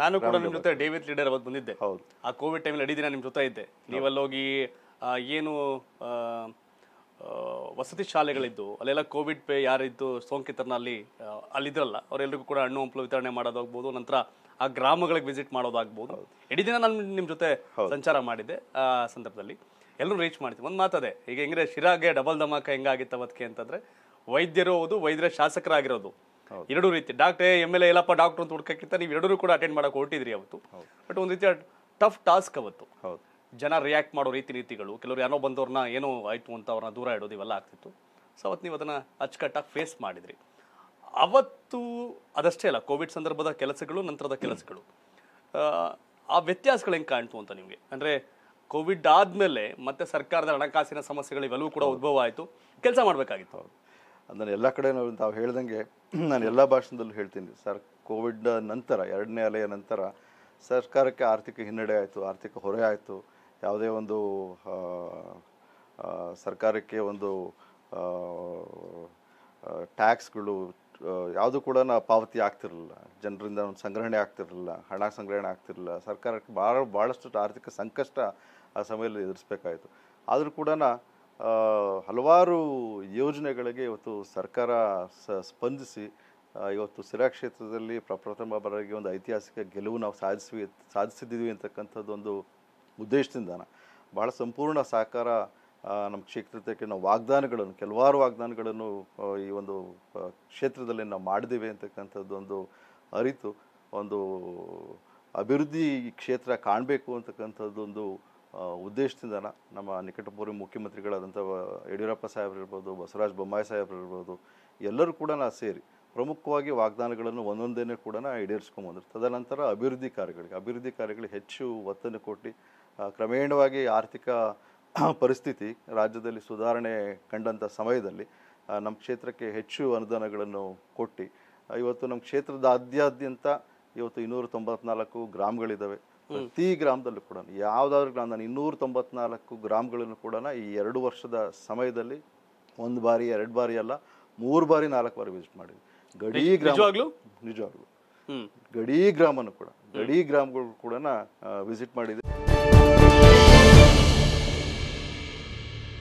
ನಾನು ಕೂಡ ನಿಮ್ ಜೊತೆ ಡೇವಿತ್ ಲೀಡರ್ ಅವತ್ತು ಬಂದಿದ್ದೆ ಆ ಕೋವಿಡ್ ಟೈಮಲ್ಲಿ ಅಡಿದಿನ ದಿನ ನಿಮ್ಮ ಜೊತೆ ಇದ್ದೆ ನೀವಲ್ಲೋಗಿ ಏನು ವಸತಿ ಶಾಲೆಗಳಿದ್ದು ಅಲ್ಲೆಲ್ಲ ಕೋವಿಡ್ ಪೇ ಯಾರಿದ್ದು ಸೋಂಕಿತರನ್ನ ಅಲ್ಲಿ ಅಲ್ಲಿದ್ರಲ್ಲ ಅವರೆಲ್ಲರಿಗೂ ಕೂಡ ಹಣ್ಣು ಹಂಪಲು ವಿತರಣೆ ಮಾಡೋದಾಗ್ಬೋದು ನಂತರ ಆ ಗ್ರಾಮಗಳಿಗೆ ವಿಸಿಟ್ ಮಾಡೋದಾಗ್ಬೋದು ಇಡೀ ದಿನ ನಾನು ನಿಮ್ಮ ಜೊತೆ ಸಂಚಾರ ಮಾಡಿದ್ದೆ ಆ ಸಂದರ್ಭದಲ್ಲಿ ಎಲ್ಲರೂ ರೀಚ್ ಮಾಡ್ತೀವಿ ಒಂದು ಮಾತದೆ ಈಗ ಹೆಂಗ್ರೆ ಶಿರಾಗೆ ಡಬಲ್ ಧಮಾಕ ಹೆಂಗಾಗಿತ್ತು ಅವತ್ತಿಗೆ ಅಂತಂದರೆ ವೈದ್ಯರು ಹೌದು ವೈದ್ಯರ ಶಾಸಕರಾಗಿರೋದು ಎರಡು ರೀತಿ ಡಾಕ್ಟ್ರೇ ಎಮ್ ಎಲ್ ಎ ಎಲ್ಲಪ್ಪ ಡಾಕ್ಟರ್ ಅಂತ ಹುಡ್ಕಕ್ಕಿಂತ ನೀವು ಎರಡೂ ಕೂಡ ಅಟೆಂಡ್ ಮಾಡಕ್ಕೆ ಹೊರಟಿದ್ರಿ ಅವತ್ತು ಬಟ್ ಒಂದು ರೀತಿಯ ಟಫ್ ಟಾಸ್ಕ್ ಅವತ್ತು ಜನ ರಿಯಾಕ್ಟ್ ಮಾಡೋ ರೀತಿ ರೀತಿಗಳು ಕೆಲವರು ಯಾರೋ ಬಂದವ್ರನ್ನ ಏನೋ ಆಯಿತು ಅಂತ ಅವ್ರನ್ನ ದೂರ ಇಡೋದು ಇವೆಲ್ಲ ಆಗ್ತಿತ್ತು ಸೊ ಅವತ್ತು ನೀವು ಅದನ್ನು ಅಚ್ಚುಕಟ್ಟಾಗಿ ಫೇಸ್ ಮಾಡಿದ್ರಿ ಅವತ್ತು ಅದಷ್ಟೇ ಅಲ್ಲ ಕೋವಿಡ್ ಸಂದರ್ಭದ ಕೆಲಸಗಳು ನಂತರದ ಕೆಲಸಗಳು ಆ ವ್ಯತ್ಯಾಸಗಳು ಹೆಂಗೆ ಕಾಣ್ತು ಅಂತ ನಿಮಗೆ ಅಂದರೆ ಕೋವಿಡ್ ಆದಮೇಲೆ ಮತ್ತೆ ಸರ್ಕಾರದ ಹಣಕಾಸಿನ ಸಮಸ್ಯೆಗಳು ಇವೆಲ್ಲವೂ ಕೂಡ ಉದ್ಭವ ಆಯಿತು ಕೆಲಸ ಮಾಡಬೇಕಾಗಿತ್ತು ಅದನ್ನು ಎಲ್ಲ ಕಡೆ ನಾವು ತಾವು ಹೇಳ್ದಂಗೆ ನಾನು ಎಲ್ಲ ಭಾಷಣದಲ್ಲೂ ಹೇಳ್ತೀನಿ ಸರ್ ಕೋವಿಡ್ ನಂತರ ಎರಡನೇ ಅಲೆಯ ನಂತರ ಸರ್ಕಾರಕ್ಕೆ ಆರ್ಥಿಕ ಹಿನ್ನಡೆ ಆಯಿತು ಆರ್ಥಿಕ ಹೊರೆ ಆಯಿತು ಯಾವುದೇ ಒಂದು ಸರ್ಕಾರಕ್ಕೆ ಒಂದು ಟ್ಯಾಕ್ಸ್ಗಳು ಯಾವುದು ಕೂಡ ಪಾವತಿ ಆಗ್ತಿರಲಿಲ್ಲ ಜನರಿಂದ ಒಂದು ಸಂಗ್ರಹಣೆ ಆಗ್ತಿರಲಿಲ್ಲ ಹಣ ಸಂಗ್ರಹಣೆ ಆಗ್ತಿರಲಿಲ್ಲ ಸರ್ಕಾರಕ್ಕೆ ಭಾಳ ಭಾಳಷ್ಟು ಆರ್ಥಿಕ ಸಂಕಷ್ಟ ಆ ಸಮಯದಲ್ಲಿ ಎದುರಿಸ್ಬೇಕಾಯಿತು ಆದರೂ ಕೂಡ ಹಲವಾರು ಯೋಜನೆಗಳಿಗೆ ಇವತ್ತು ಸರ್ಕಾರ ಸ್ಪಂದಿಸಿ ಇವತ್ತು ಸಿರಾ ಕ್ಷೇತ್ರದಲ್ಲಿ ಪ್ರಪ್ರಥಮ ಬಾರಿಗೆ ಒಂದು ಐತಿಹಾಸಿಕ ಗೆಲುವು ನಾವು ಸಾಧಿಸಿ ಸಾಧಿಸಿದ್ದೀವಿ ಅಂತಕ್ಕಂಥದ್ದೊಂದು ಉದ್ದೇಶದಿಂದ ಭಾಳ ಸಂಪೂರ್ಣ ಸಹಕಾರ ನಮ್ಮ ಕ್ಷೇತ್ರಕ್ಕೆ ನಾವು ವಾಗ್ದಾನಗಳನ್ನು ಕೆಲವಾರು ವಾಗ್ದಾನಗಳನ್ನು ಈ ಒಂದು ಕ್ಷೇತ್ರದಲ್ಲಿ ನಾವು ಮಾಡಿದ್ದೀವಿ ಅಂತಕ್ಕಂಥದ್ದೊಂದು ಅರಿತು ಒಂದು ಅಭಿವೃದ್ಧಿ ಕ್ಷೇತ್ರ ಕಾಣಬೇಕು ಅಂತಕ್ಕಂಥದ್ದೊಂದು ಉದ್ದೇಶದಿಂದ ನಮ್ಮ ನಿಕಟಪೂರ್ವ ಮುಖ್ಯಮಂತ್ರಿಗಳಾದಂಥ ಯಡಿಯೂರಪ್ಪ ಸಾಹೇಬರಿರ್ಬೋದು ಬಸವರಾಜ ಬೊಮ್ಮಾಯಿ ಸಾಹೇಬರಿರ್ಬೋದು ಎಲ್ಲರೂ ಕೂಡ ನಾ ಸೇರಿ ಪ್ರಮುಖವಾಗಿ ವಾಗ್ದಾನಗಳನ್ನು ಒಂದೊಂದೇನೆ ಕೂಡ ಈಡೇರಿಸ್ಕೊಂಬಂದ್ರು ತದನಂತರ ಅಭಿವೃದ್ಧಿ ಕಾರ್ಯಗಳಿಗೆ ಅಭಿವೃದ್ಧಿ ಕಾರ್ಯಗಳಿಗೆ ಹೆಚ್ಚು ಒತ್ತನ್ನು ಕೊಟ್ಟು ಕ್ರಮೇಣವಾಗಿ ಆರ್ಥಿಕ ಪರಿಸ್ಥಿತಿ ರಾಜ್ಯದಲ್ಲಿ ಸುಧಾರಣೆ ಕಂಡಂಥ ಸಮಯದಲ್ಲಿ ನಮ್ಮ ಕ್ಷೇತ್ರಕ್ಕೆ ಹೆಚ್ಚು ಅನುದಾನಗಳನ್ನು ಕೊಟ್ಟು ಇವತ್ತು ನಮ್ಮ ಕ್ಷೇತ್ರದಾದ್ಯಾದ್ಯಂತ ಇವತ್ತು ಇನ್ನೂರ ತೊಂಬತ್ನಾಲ್ಕು ಗ್ರಾಮಗಳಿದ್ದಾವೆ ಪ್ರತಿ ಗ್ರಾಮದಲ್ಲೂ ಕೂಡ ಯಾವ್ದಾದ್ರು ಗ್ರಾಮ ನಾನು ಇನ್ನೂರ ತೊಂಬತ್ನಾಲ್ಕು ಗ್ರಾಮಗಳನ್ನು ಕೂಡ ಈ ಎರಡು ವರ್ಷದ ಸಮಯದಲ್ಲಿ ಒಂದು ಬಾರಿ ಎರಡು ಬಾರಿ ಅಲ್ಲ ಮೂರು ಬಾರಿ ನಾಲ್ಕು ಬಾರಿ ವಿಸಿಟ್ ಮಾಡಿದ್ವಿ ಗಡಿ ಗ್ರಾಮಗಳು ನಿಜವಾಗ್ಲು ಗಡಿ ಗ್ರಾಮನು ಕೂಡ ಗಡಿ ಗ್ರಾಮಗಳು ಕೂಡ ವಿಸಿಟ್ ಮಾಡಿದೆ